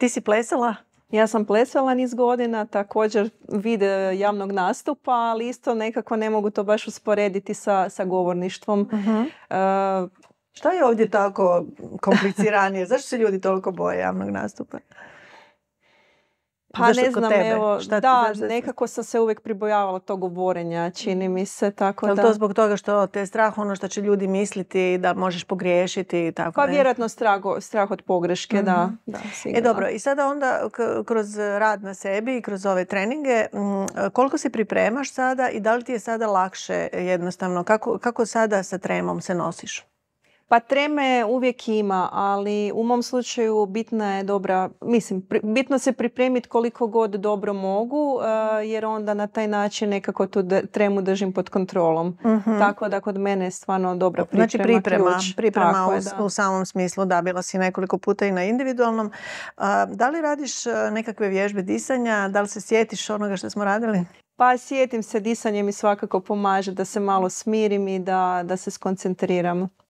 Ti si plesala? Ja sam plesala niz godina, također vide javnog nastupa, ali isto nekako ne mogu to baš usporediti sa, sa govorništvom. uh Šta je ovdje tako kompliciranije? Zašto se ljudi toliko boje javnog nastupa? Pa ne znam, evo, da, nekako sam se uvijek pribojavala tog govorenja, čini mm. mi se, tako da... Je to zbog toga što te je strah ono što će ljudi misliti, da možeš pogriješiti i tako Pa vjerojatno strah, od pogreške, da. Mhm. e dobro, i sada onda kroz rad na sebi i kroz ove treninge, mm, koliko se pripremaš sada i da li ti je sada lakše jednostavno? Kako, kako sada sa tremom se nosiš? Pa treme uvijek ima, ali u mom slučaju bitna je dobra, mislim, bitno se pripremiti koliko god dobro mogu, eh, jer onda na taj način nekako tu tremu držim pod kontrolom. Mhm. Tako da kod mene je stvarno dobra priprema. Znači priprema, priprema u, samom smislu, da, bila si nekoliko puta i na individualnom. Eh, da li radiš eh, nekakve vježbe disanja, da li se sjetiš onoga što smo radili? Pa sjetim se, disanje mi svakako pomaže da se malo smirim i da, da se skoncentriram.